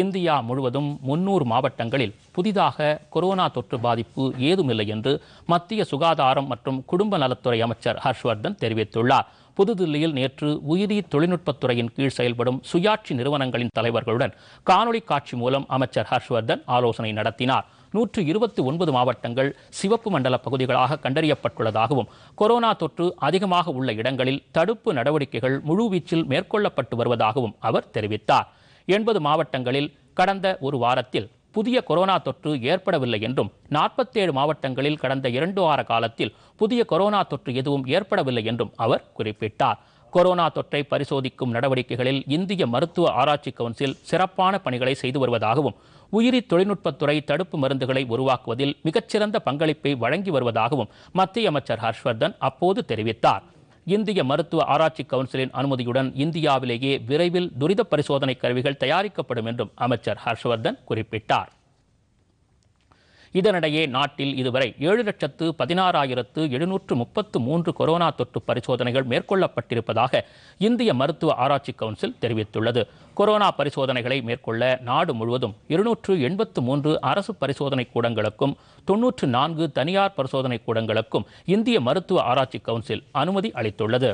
India முழுவதும் முன்னூறு மாவட்டங்களில் புதிதாக கொரோனா தொற்று பாதிப்பு ஏதுமில்லை என்று மத்திய சுகாதாரம் மற்றும் குடும்ப நலத்துறை அமைச்சர் ஹர்ஷ்வர்தன் தெரிவித்துள்ளார் புதுதில்லியில் நேற்று உயிரி தொழில்நுட்பத்துறையின் கீழ் செயல்படும் சுயாட்சி நிறுவனங்களின் தலைவர்களுடன் காணொலி காட்சி மூலம் அமைச்சர் ஹர்ஷ்வர்தன் ஆலோசனை நடத்தினார் நூற்று இருபத்தி ஒன்பது மாவட்டங்கள் சிவப்பு மண்டல பகுதிகளாக கண்டறியப்பட்டுள்ளதாகவும் கொரோனா தொற்று அதிகமாக உள்ள இடங்களில் தடுப்பு நடவடிக்கைகள் முழுவீச்சில் மேற்கொள்ளப்பட்டு வருவதாகவும் அவர் தெரிவித்தார் எண்பது மாவட்டங்களில் கடந்த ஒரு வாரத்தில் புதிய கொரோனா தொற்று ஏற்படவில்லை என்றும் நாற்பத்தேழு மாவட்டங்களில் கடந்த இரண்டு வார காலத்தில் புதிய கொரோனா தொற்று எதுவும் ஏற்படவில்லை என்றும் அவர் குறிப்பிட்டார் கொரோனா தொற்றை பரிசோதிக்கும் நடவடிக்கைகளில் இந்திய மருத்துவ ஆராய்ச்சி கவுன்சில் சிறப்பான பணிகளை செய்து வருவதாகவும் உயிரி தொழில்நுட்பத்துறை தடுப்பு மருந்துகளை உருவாக்குவதில் மிகச்சிறந்த பங்களிப்பை வழங்கி வருவதாகவும் மத்திய அமைச்சர் ஹர்ஷ்வர்தன் அப்போது தெரிவித்தார் இந்திய மருத்துவ ஆராய்ச்சி கவுன்சிலின் அனுமதியுடன் இந்தியாவிலேயே விரைவில் துரித பரிசோதனை கருவிகள் தயாரிக்கப்படும் என்றும் அமைச்சர் ஹர்ஷ்வர்தன் குறிப்பிட்டார் இதனிடையே நாட்டில் இதுவரை ஏழு லட்சத்து பதினாறாயிரத்து எழுநூற்று முப்பத்து மூன்று கொரோனா தொற்று பரிசோதனைகள் மேற்கொள்ளப்பட்டிருப்பதாக இந்திய மருத்துவ ஆராய்ச்சி கவுன்சில் தெரிவித்துள்ளது கொரோனா பரிசோதனைகளை மேற்கொள்ள நாடு முழுவதும் இருநூற்று எண்பத்து மூன்று அரசு பரிசோதனை கூடங்களுக்கும் தொன்னூற்று நான்கு தனியார் பரிசோதனை கூடங்களுக்கும் இந்திய மருத்துவ ஆராய்ச்சி கவுன்சில் அனுமதி அளித்துள்ளது